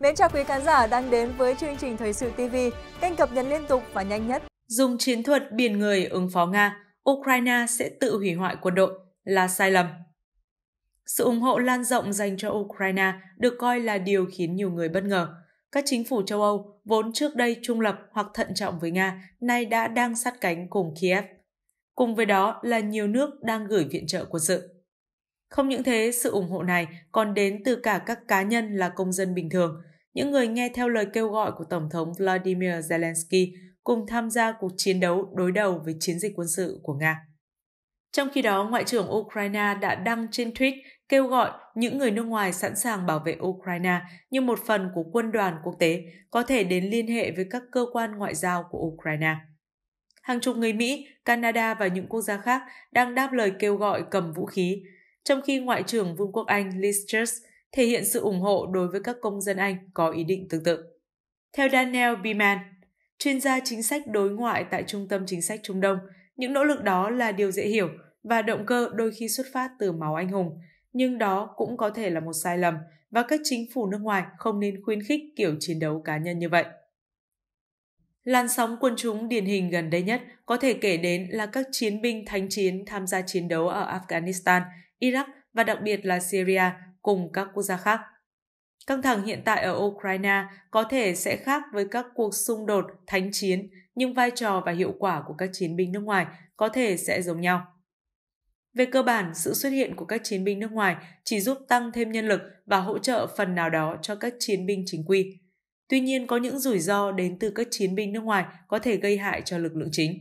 Mến chào quý khán giả đang đến với chương trình Thời sự TV, kênh cập nhật liên tục và nhanh nhất. Dùng chiến thuật biển người ứng phó Nga, Ukraine sẽ tự hủy hoại quân đội là sai lầm. Sự ủng hộ lan rộng dành cho Ukraine được coi là điều khiến nhiều người bất ngờ. Các chính phủ châu Âu, vốn trước đây trung lập hoặc thận trọng với Nga, nay đã đang sát cánh cùng Kiev. Cùng với đó là nhiều nước đang gửi viện trợ quân sự. Không những thế, sự ủng hộ này còn đến từ cả các cá nhân là công dân bình thường, những người nghe theo lời kêu gọi của Tổng thống Vladimir Zelensky cùng tham gia cuộc chiến đấu đối đầu với chiến dịch quân sự của Nga. Trong khi đó, Ngoại trưởng Ukraine đã đăng trên tweet kêu gọi những người nước ngoài sẵn sàng bảo vệ Ukraine như một phần của quân đoàn quốc tế có thể đến liên hệ với các cơ quan ngoại giao của Ukraine. Hàng chục người Mỹ, Canada và những quốc gia khác đang đáp lời kêu gọi cầm vũ khí, trong khi Ngoại trưởng Vương quốc Anh Liz Truss thể hiện sự ủng hộ đối với các công dân Anh có ý định tương tự. Theo Daniel Beeman, chuyên gia chính sách đối ngoại tại Trung tâm Chính sách Trung Đông, những nỗ lực đó là điều dễ hiểu và động cơ đôi khi xuất phát từ máu anh hùng, nhưng đó cũng có thể là một sai lầm và các chính phủ nước ngoài không nên khuyến khích kiểu chiến đấu cá nhân như vậy. Làn sóng quân chúng điển hình gần đây nhất có thể kể đến là các chiến binh thánh chiến tham gia chiến đấu ở Afghanistan Iraq và đặc biệt là Syria cùng các quốc gia khác. Căng thẳng hiện tại ở Ukraine có thể sẽ khác với các cuộc xung đột, thánh chiến, nhưng vai trò và hiệu quả của các chiến binh nước ngoài có thể sẽ giống nhau. Về cơ bản, sự xuất hiện của các chiến binh nước ngoài chỉ giúp tăng thêm nhân lực và hỗ trợ phần nào đó cho các chiến binh chính quy. Tuy nhiên, có những rủi ro đến từ các chiến binh nước ngoài có thể gây hại cho lực lượng chính.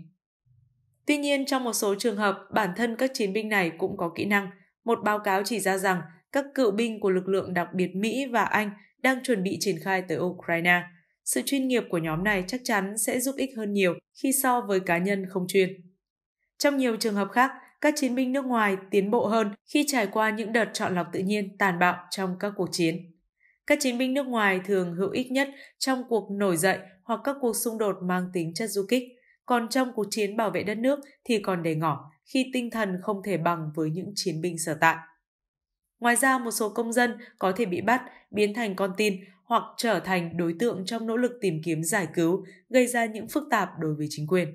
Tuy nhiên, trong một số trường hợp, bản thân các chiến binh này cũng có kỹ năng, một báo cáo chỉ ra rằng các cựu binh của lực lượng đặc biệt Mỹ và Anh đang chuẩn bị triển khai tới Ukraine. Sự chuyên nghiệp của nhóm này chắc chắn sẽ giúp ích hơn nhiều khi so với cá nhân không chuyên. Trong nhiều trường hợp khác, các chiến binh nước ngoài tiến bộ hơn khi trải qua những đợt chọn lọc tự nhiên tàn bạo trong các cuộc chiến. Các chiến binh nước ngoài thường hữu ích nhất trong cuộc nổi dậy hoặc các cuộc xung đột mang tính chất du kích, còn trong cuộc chiến bảo vệ đất nước thì còn đề ngỏ, khi tinh thần không thể bằng với những chiến binh sở tại. Ngoài ra, một số công dân có thể bị bắt, biến thành con tin hoặc trở thành đối tượng trong nỗ lực tìm kiếm giải cứu, gây ra những phức tạp đối với chính quyền.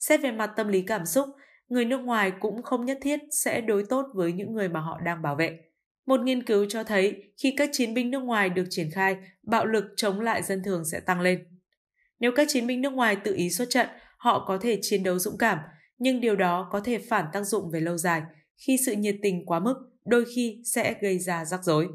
Xét về mặt tâm lý cảm xúc, người nước ngoài cũng không nhất thiết sẽ đối tốt với những người mà họ đang bảo vệ. Một nghiên cứu cho thấy khi các chiến binh nước ngoài được triển khai, bạo lực chống lại dân thường sẽ tăng lên. Nếu các chiến binh nước ngoài tự ý xuất trận, họ có thể chiến đấu dũng cảm, nhưng điều đó có thể phản tác dụng về lâu dài khi sự nhiệt tình quá mức đôi khi sẽ gây ra rắc rối.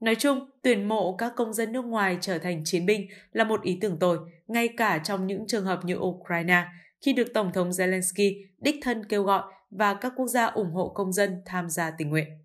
Nói chung, tuyển mộ các công dân nước ngoài trở thành chiến binh là một ý tưởng tồi, ngay cả trong những trường hợp như Ukraine, khi được Tổng thống Zelensky đích thân kêu gọi và các quốc gia ủng hộ công dân tham gia tình nguyện.